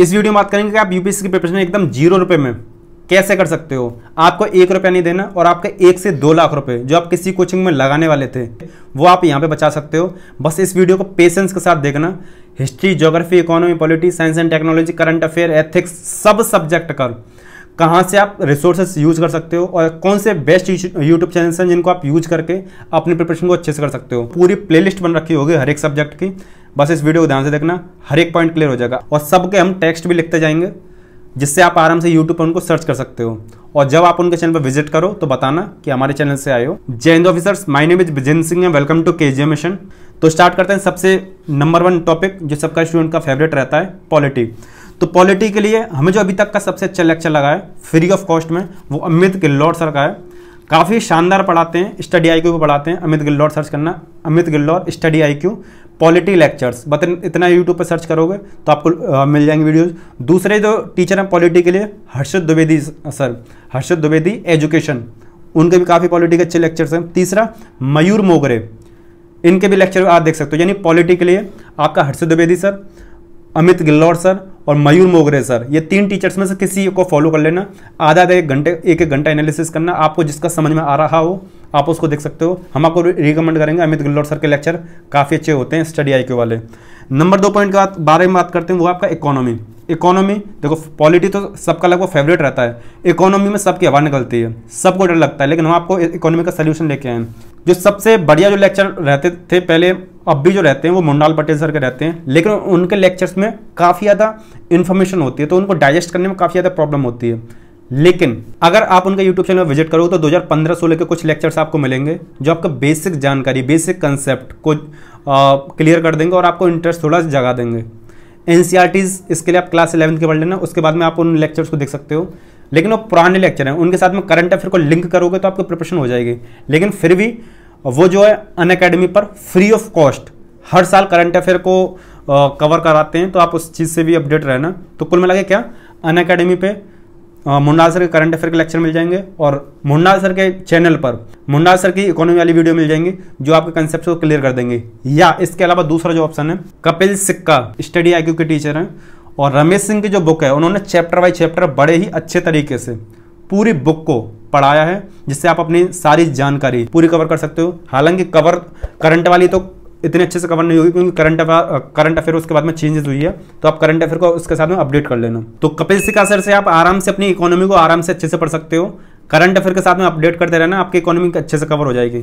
इस वीडियो में बात करेंगे कि आप यूपीएससी की प्रिपरेशन एकदम जीरो रुपए में कैसे कर सकते हो आपको एक रुपया नहीं देना और आपके एक से दो लाख रुपए जो आप किसी कोचिंग में लगाने वाले थे वो आप यहाँ पे बचा सकते हो बस इस वीडियो को पेशेंस के साथ देखना history geography economy polity science and technology current affair ethics सब सब्जेक्ट कर कहाँ से आप रिसोर्सेस यूज कर सकते हो और कौन से बेस्ट यूट्यूब चैनल्स हैं जिनको आप यूज करके अपनी प्रिपरेशन को अच्छे से कर सकते हो पूरी प्लेलिस्ट बन रखी होगी हर एक सब्जेक्ट की बस इस वीडियो को ध्यान से देखना हर एक पॉइंट क्लियर हो जाएगा और सबके हम टेक्स्ट भी लिखते जाएंगे जिससे आप आराम से यूट्यूब पर उनको सर्च कर सकते हो और जब आप उनके चैनल पर विजिट करो तो बताना कि हमारे चैनल से आए हो जय हिंद officers my name is Singh है वेलकम टू के मिशन तो स्टार्ट करते हैं सबसे नंबर वन टॉपिक जो सबका स्टूडेंट का फेवरेट रहता है पॉलिटी तो पॉलिटी के लिए हमें जो अभी तक का सबसे अच्छा लेक्चर लगा है फ्री ऑफ कॉस्ट में वो अमित गिल्लौर सर का है काफ़ी शानदार पढ़ाते हैं स्टडी आई क्यू को पढ़ाते हैं अमित गिल्लौर सर्च करना Amit Gillaur study I Q polity lectures but इतना यूट्यूब पर सर्च करोगे तो आपको आ, मिल जाएंगे वीडियोज़ दूसरे जो टीचर हैं पॉलिटी के लिए हर्षद द्विवेदी सर हर्षद द्विवेदी एजुकेशन उनके भी काफ़ी पॉलिटी के अच्छे लेक्चर्स हैं तीसरा मयूर मोगरे इनके भी लेक्चर आप देख सकते हो यानी पॉलिटी के लिए आपका हर्षद द्विवेदी सर अमित गिल्लौर सर और मयूर मोगरे सर ये तीन टीचर्स में से किसी को फॉलो कर लेना आधा आधा एक घंटे एक एक घंटा एनालिसिस करना आपको जिसका समझ में आ रहा हो आप उसको देख सकते हो हम आपको रिकमेंड करेंगे अमित गल्लोर सर के लेक्चर काफ़ी अच्छे होते हैं स्टडी आई वाले नंबर दो पॉइंट के बाद बारे में बात करते हैं वो आपका इकोनॉमी इकोनॉमी देखो पॉलिटी तो सबका लगभग फेवरेट रहता है इकोनॉमी में सबकी हवा निकलती है सबको डर लगता है लेकिन हम आपको इकोनॉमी का सोल्यूशन लेके आए हैं जो सबसे बढ़िया जो लेक्चर रहते थे पहले अब भी जो रहते हैं वो मुंडाल पटेल सर के रहते हैं लेकिन उनके लेक्चर्स में काफ़ी ज़्यादा इन्फॉर्मेशन होती है तो उनको डाइजेस्ट करने में काफ़ी ज़्यादा प्रॉब्लम होती है लेकिन अगर आप उनका यूट्यूब चैनल में विजिट करो तो 2015-16 के कुछ लेक्चर्स आपको मिलेंगे जो आपका बेसिक जानकारी बेसिक कंसेप्ट को क्लियर कर देंगे और आपको इंटरेस्ट थोड़ा जगा देंगे एन e इसके लिए आप क्लास इलेवंथ के पढ़ लेना उसके बाद में आप उन लेक्चर्स को देख सकते हो लेकिन वो पुराने लेक्चर हैं उनके साथ में करंट अफेयर को लिंक करोगे तो आपकी प्रिपरेशन हो जाएगी लेकिन फिर भी वो जो है अन अकेडमी पर फ्री ऑफ कॉस्ट हर साल करंट अफेयर को कवर कराते हैं तो आप उस चीज़ से भी अपडेट रहना तो कुल मिला के क्या अन अकेडमी पर मुंडा सर के करंट अफेयर के लेक्चर मिल जाएंगे और मुंडा सर के चैनल पर मुंडा सर की इकोनॉमी वाली वीडियो मिल जाएंगी जो आपके कंसेप्ट को क्लियर कर देंगे या इसके अलावा दूसरा जो ऑप्शन है कपिल सिक्का स्टडी आई के टीचर हैं और रमेश सिंह की जो बुक है उन्होंने चैप्टर बाई चैप्टर बड़े ही अच्छे तरीके से पूरी बुक को पढ़ाया है जिससे आप अपनी सारी जानकारी पूरी कवर कर सकते हो हालांकि कवर करंट वाली तो इतने अच्छे से कवर नहीं होगी क्योंकि करंट अफेयर करंट अफेयर उसके बाद में चेंजेस हुई है तो आप करंट अफेयर को उसके साथ में अपडेट कर लेना तो कपिल सिका सर से आप आराम से अपनी इकोनॉमी को आराम से अच्छे से पढ़ सकते हो करंट अफेयर के साथ में अपडेट करते रहना आपकी इकोनॉमी अच्छे से कवर हो जाएगी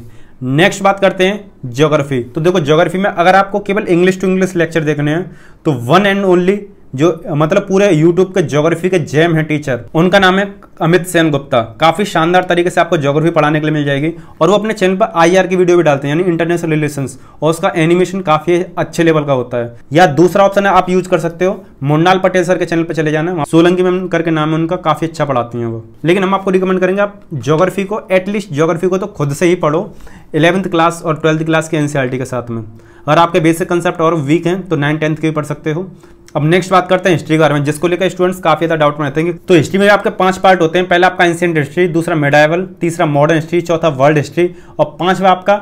नेक्स्ट बात करते हैं ज्योग्राफी तो देखो ज्योग्राफी में अगर आपको केवल इंग्लिश टू इंग्लिश लेक्चर देखने हैं तो वन एंड ओनली जो मतलब पूरे यूट्यूब के ज्योग्राफी के जैम है टीचर उनका नाम है अमित सेन गुप्ता काफ़ी शानदार तरीके से आपको ज्योग्राफी पढ़ाने के लिए मिल जाएगी और वो अपने चैनल पर आईआर की वीडियो भी डालते हैं यानी इंटरनेशनल रिलेशन और उसका एनिमेशन काफ़ी अच्छे लेवल का होता है या दूसरा ऑप्शन है आप यूज कर सकते हो मुन्नाल पटेल सर के चैनल पर चले जाना सोलंकी मैम करके नाम है उनका काफ़ी अच्छा पढ़ाती है वो लेकिन हम आपको रिकमेंड करेंगे आप ज्योग्राफी को एटलीस्ट ज्योग्राफी को तो खुद से ही पढ़ो इलेवंथ क्लास और ट्वेल्थ क्लास के एनसीआरटी e के साथ में अगर आपके बेसिक कंसेप्ट और वीक हैं तो नाइन टेंथ के भी पढ़ सकते हो अब नेक्स्ट बात करते हैं हिस्ट्री के बारे में जिसको लेकर स्टूडेंट्स काफी ज्यादा डाउट में रहते हैं तो हिस्ट्री में आपके पांच पार्ट होते हैं पहला आपका एंशियंट हिस्ट्री दूसरा मेडाइवल तीसरा मॉडर्न हिस्ट्री चौथा वर्ल्ड हिस्ट्री और पांचवा आपका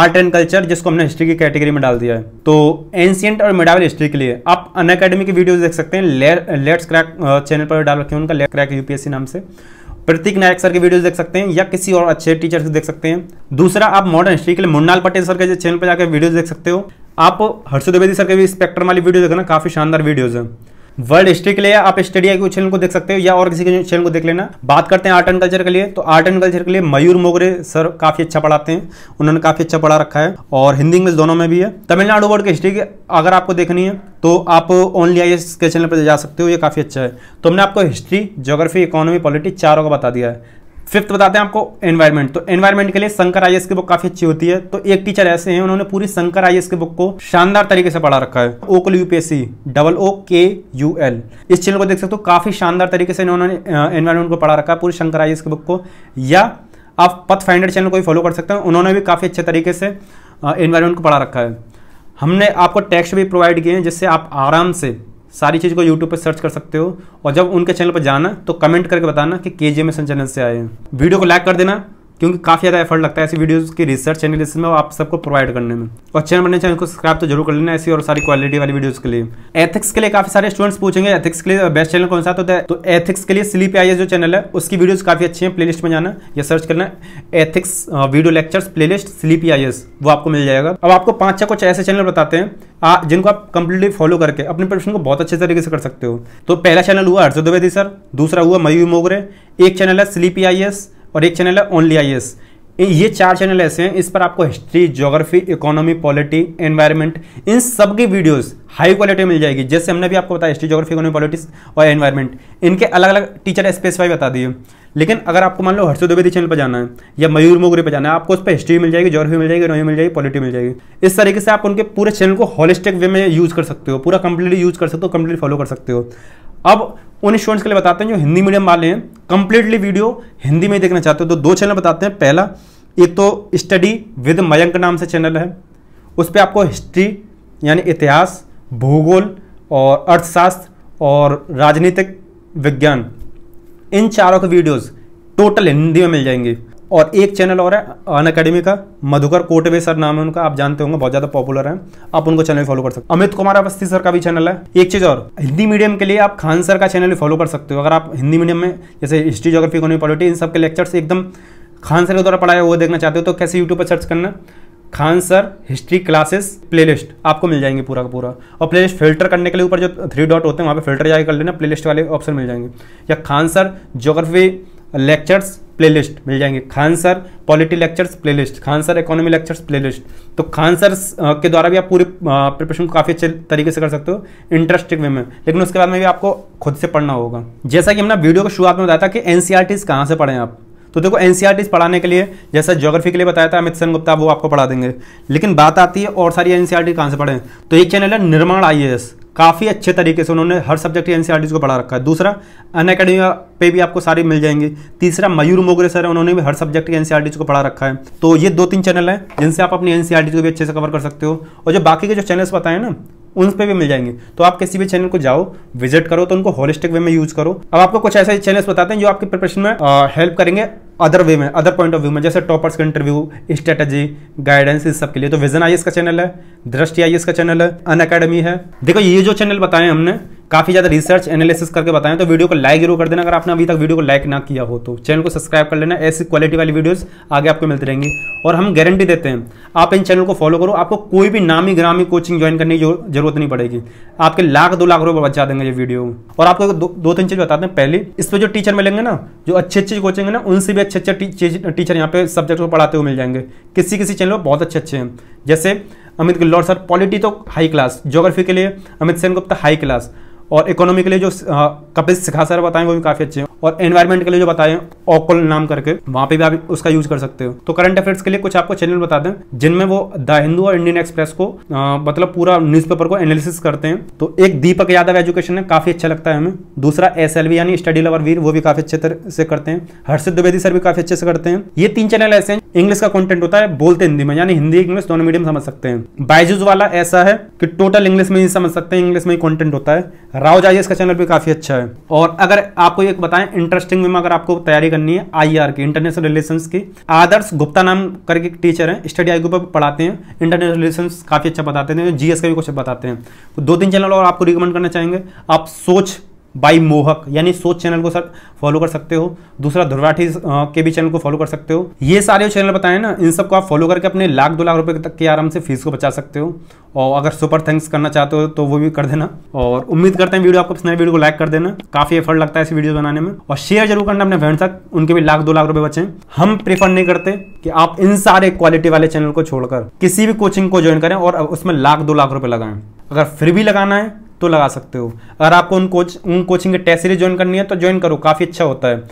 आर्ट एंड कल्चर जिसको हमने हिस्ट्री की कैटेगरी में डाल दिया है तो एंशियंट और मेडावल हिस्ट्री के लिए आप अन अकेडमी की वीडियोज देख सकते हैं लेट्स क्रैक चैनल पर डाल रखे हैं उनका लेट क्रैक यूपीएससी नाम से प्रतीक नायक सर के वीडियोस देख सकते हैं या किसी और अच्छे टीचर से देख सकते हैं दूसरा आप मॉडर्न हिस्ट्री के लिए मुन्नाल पटेल सर के चैनल पर जाकर वीडियोस देख सकते हो आप हर्ष द्विवेदी सर के भी स्पेक्ट्रम वाली वीडियो देखना काफी शानदार वीडियोज है वर्ल्ड हिस्ट्री के लिए आप स्टडी आई चैनल को देख सकते हो या और किसी के चैनल को देख लेना बात करते हैं आर्ट एंड कल्चर के लिए तो आर्ट एंड कल्चर के लिए मयूर मोगरे सर काफ़ी अच्छा पढ़ाते हैं उन्होंने काफ़ी अच्छा पढ़ा रखा है और हिंदी इंग्लिश दोनों में भी है तमिलनाडु वर्ल्ड की हिस्ट्री अगर आपको देखनी है तो आप ओनली आई के चैनल पर जा सकते हो ये काफ़ी अच्छा है तो हमने आपको हिस्ट्री जोग्राफी इकोनॉमी पॉलिटिक्स चारों का बता दिया है फिफ्थ बताते हैं आपको एनवायरमेंट तो एनवायरमेंट के लिए शंकर आई की बुक काफी अच्छी होती है तो एक टीचर ऐसे हैं उन्होंने पूरी शंकर आई की बुक को शानदार तरीके से पढ़ा रखा है ओकल यूपीएससी डबल ओ के यू एल इस चैनल को देख सकते हो काफी शानदार तरीके से इन्होंने एनवायरमेंट को पढ़ा रखा है पूरी शंकर आई की बुक को या आप पथ फाइंडर चैनल को भी फॉलो कर सकते हैं उन्होंने भी काफी अच्छे तरीके से एनवायरमेंट को पढ़ा रखा है हमने आपको टेक्स्ट भी प्रोवाइड किए हैं जिससे आप आराम से सारी चीज़ को यूट्यूब पर सर्च कर सकते हो और जब उनके चैनल पर जाना तो कमेंट करके बताना कि के जी में संचालन से आए वीडियो को लाइक कर देना क्योंकि काफ़ी ज़्यादा एफर्ट लगता है ऐसी वीडियोस की रिसर्च एनालिसिस में आप सबको प्रोवाइड करने में और चैनल बने चैनल को सब्सक्राइब तो जरूर कर लेना ऐसी और सारी क्वालिटी वाली वीडियोस के लिए एथिक्स के लिए काफ़ी सारे स्टूडेंट्स पूछेंगे एथिक्स के लिए बेस्ट चैनल कौन सा होता है तो एथिक्स तो के लिए स्लीप आई जो चैनल है उसकी वीडियोज़ काफ़ी अच्छी हैं प्ले में जाना या सर्च करना एथिक्स वीडियो लेक्चर्स प्लेलिस्ट स्लीप आई वो आपको मिल जाएगा अब आपको पाँच छः कुछ ऐसे चैनल बताते हैं आ, जिनको आप कंप्लीटली फॉलो करके अपने प्रोफेशन को बहुत अच्छे तरीके से कर सकते हो तो पहला चैनल हुआ हर्षद द्विवेदी सर दूसरा हुआ मयू मोगरे एक चैनल है स्लीपी आई एस और एक चैनल है ओनली आई ये चार चैनल ऐसे हैं इस पर आपको history geography economy polity environment इन सब की वीडियोस हाई क्वालिटी में मिल जाएगी जैसे हमने भी आपको बताया हिस्ट्री ज्योग्राफी इकोनॉमी पॉलिटिक्स और एनवायरनमेंट इनके अलग अलग टीचर स्पेसिफाई बता दिए लेकिन अगर आपको मान लो हर्षो द्विवेदी चैनल पर जाना है या मयूर मोगरी पर जाना है आपको उस पर हिस्ट्री मिल जाएगी ज्योग्राफी मिल जाएगी इकोनॉमी मिल जाएगी पॉलिटी मिल जाएगी इस तरीके से आप उनके पूरे चैनल को हॉलिस्टिक वे में यूज कर सकते हो पूरा कंप्लीटली यूज कर सकते हो कंप्लीटली फॉलो कर सकते हो अब उन स्टूडेंट्स के लिए बताते हैं जो हिंदी मीडियम वाले हैं कंप्लीटली वीडियो हिंदी में देखना चाहते हो तो दो चैनल बताते हैं पहला एक तो स्टडी विद मयंक नाम से चैनल है उस पर आपको हिस्ट्री यानी इतिहास भूगोल और अर्थशास्त्र और राजनीतिक विज्ञान इन चारों के वीडियोस टोटल हिंदी में मिल जाएंगे और एक चैनल और है अन अकेडमी का मधुकर कोटवे सर नाम है उनका आप जानते होंगे बहुत ज्यादा पॉपुलर है आप उनको चैनल फॉलो कर सकते हो अमित कुमार अवस्थी सर का भी चैनल है एक चीज और हिंदी मीडियम के लिए आप खान सर का चैनल फॉलो कर सकते हो अगर आप हिंदी मीडियम में जैसे हिस्ट्री जोग्राफी इकोनॉमी पॉलिटी इन सबके लेक्चर्स एकदम खान सर के द्वारा पढ़ाया वो देखना चाहते हो तो कैसे यूट्यूब पर सर्च करना Khan sir history classes playlist आपको मिल जाएंगे पूरा का पूरा और प्लेलिस्ट फिल्टर करने के लिए ऊपर जो थ्री डॉट होते हैं वहाँ पे फिल्टर जाके कर लेना प्लेलिस्ट वाले ऑप्शन मिल जाएंगे या Khan sir geography lectures playlist मिल जाएंगे Khan sir polity lectures playlist Khan sir economy lectures playlist तो खान सर के द्वारा भी आप पूरे प्रिपरेशन को काफ़ी अच्छे तरीके से कर सकते हो इंटरेस्टिंग वे में लेकिन उसके बाद में भी आपको खुद से पढ़ना होगा जैसा कि हमने वीडियो को शुरुआत में बताया था कि एन e कहाँ से पढ़ें आप तो देखो एन e पढ़ाने के लिए जैसा ज्योग्राफी के लिए बताया था अमित सेन गुप्ता वो आपको पढ़ा देंगे लेकिन बात आती है और सारी एनसीआर टी e कहाँ से पढ़े तो एक चैनल है निर्माण आई काफ़ी अच्छे तरीके से उन्होंने हर सब्जेक्ट एनसीआरटी e को पढ़ा रखा है दूसरा अन अकेडमी पे भी आपको सारी मिल जाएंगी तीसरा मयूर मोगरे सर है उन्होंने भी हर सब्जेक्ट एन को पढ़ा रखा है तो ये दो तीन चैनल हैं जिनसे आप अपनी एनसीआरटी को भी अच्छे से कवर कर सकते हो और जो बाकी के जो चैनल्स बताए ना उन पे भी मिल जाएंगे तो आप किसी भी चैनल को जाओ विजिट करो तो उनको होलिस्टिक वे में यूज करो अब आपको कुछ ऐसे चैनल्स बताते हैं जो आपके प्रिपरेशन में हेल्प करेंगे अदर वे में अदर पॉइंट ऑफ व्यू में जैसे टॉपर्स का इंटरव्यू स्ट्रेटजी गाइडेंस इस सब के लिए तो विजन आई का चैनल है दृष्टि आई का चैनल है अन अकेडमी है देखो ये जो चैनल बताए हमने काफ़ी ज़्यादा रिसर्च एनालिसिस करके बताएं तो वीडियो को लाइक जरूर कर देना अगर आपने अभी तक वीडियो को लाइक ना किया हो तो चैनल को सब्सक्राइब कर लेना ऐसी क्वालिटी वाली वीडियोस आगे आपको मिलती रहेंगी और हम गारंटी देते हैं आप इन चैनल को फॉलो करो आपको कोई भी नामी ग्रामी कोचिंग ज्वाइन करने की जरूरत नहीं पड़ेगी आपके लाख दो लाख रुपये बचा देंगे ये वीडियो और आपको दो, दो तीन चीज़ बताते हैं पहले इस पर जो टीचर मिलेंगे ना जो अच्छे अच्छे कोचिंग है ना उनसे भी अच्छे अच्छे टीचर यहाँ पे सब्जेक्ट को पढ़ाते हुए मिल जाएंगे किसी किसी चैनल पर बहुत अच्छे अच्छे हैं जैसे अमित गिल्लौर सर पॉलिटी तो हाई क्लास ज्योग्राफी के लिए अमित सेन गुप्ता हाई क्लास और इकोनॉमिकली जो हाँ, कपिल सिखा सर बताएंगे वो भी काफ़ी अच्छे हैं और एनवायरमेंट के लिए जो बताए ओकल नाम करके वहां पे भी आप उसका यूज कर सकते हो तो करंट अफेयर्स के लिए कुछ आपको चैनल बता दें जिनमें वो द हिंदू और इंडियन एक्सप्रेस को मतलब पूरा न्यूज़पेपर को एनालिसिस करते हैं तो एक दीपक यादव एजुकेशन है काफ़ी अच्छा लगता है हमें दूसरा एस यानी स्टडी लवर वीर वो भी काफ़ी अच्छे तरह से करते हैं हर्षित द्विवेदी सर भी काफ़ी अच्छे से करते हैं ये तीन चैनल ऐसे हैं इंग्लिश का कंटेंट होता है बोलते हिंदी में यानी हिंदी इंग्लिश दोनों मीडियम समझ सकते हैं बाइजूज वाला ऐसा है कि टोटल इंग्लिश में ही समझ सकते हैं इंग्लिश में ही कंटेंट होता है राव जाइज का चैनल भी काफ़ी अच्छा है और अगर आपको एक बताएं इंटरेस्टिंग में अगर आपको तैयारी करनी है आईआर की इंटरनेशनल रिलेशंस की आदर्श गुप्ता नाम करके टीचर हैं स्टडी आई पर पढ़ाते हैं इंटरनेशनल रिलेशंस काफ़ी अच्छा बताते हैं जीएस का भी कुछ बताते हैं तो दो तीन चैनल और आपको रिकमेंड करना चाहेंगे आप सोच बाई मोहक यानी सोच चैनल को सर फॉलो कर सकते हो दूसरा ध्रुवाठी के भी चैनल को फॉलो कर सकते हो ये सारे चैनल बताए ना इन सबको आप फॉलो करके अपने लाख दो लाख रुपए तक के आराम से फीस को बचा सकते हो और अगर सुपर थैंक्स करना चाहते हो तो वो भी कर देना और उम्मीद करते हैं वीडियो आपको पसंद वीडियो को लाइक कर देना काफी एफर्ट लगता है इस वीडियो बनाने में और शेयर जरूर करना अपने फ्रेंड तक उनके भी लाख दो लाख रुपए बचे हम प्रेफर नहीं करते कि आप इन सारे क्वालिटी वाले चैनल को छोड़कर किसी भी कोचिंग को ज्वाइन करें और उसमें लाख दो लाख रुपए लगाएं अगर फिर भी लगाना है तो लगा सकते हो अगर आपको उन कोच उन कोचिंग के टेस्ट सीरीज ज्वाइन करनी है तो ज्वाइन करो काफ़ी अच्छा होता है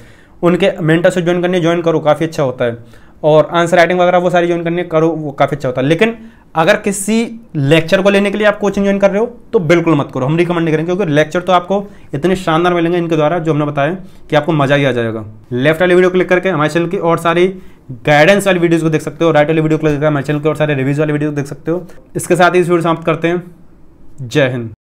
उनके मेंटर से ज्वाइन करनी है ज्वाइन करो काफ़ी अच्छा होता है और आंसर राइटिंग वगैरह वो सारी ज्वाइन करनी है करो वो काफ़ी अच्छा होता है लेकिन अगर किसी लेक्चर को लेने के लिए आप कोचिंग ज्वाइन कर रहे हो तो बिल्कुल मत करो हम रिकमेंड नहीं करेंगे क्योंकि लेक्चर तो आपको इतने शानदार मिलेंगे इनके द्वारा जो हमने बताया कि आपको मजा ही आ जाएगा लेफ्ट वाली वीडियो क्लिक करके हमारे चैनल की और सारी गाइडेंस वाली वीडियोज़ को देख सकते हो राइट वाली वीडियो क्लिक करके हमारे चैनल के और सारे रिव्यूज वाली वीडियो देख सकते हो इसके साथ ही इस वीडियो समाप्त करते हैं जय हिंद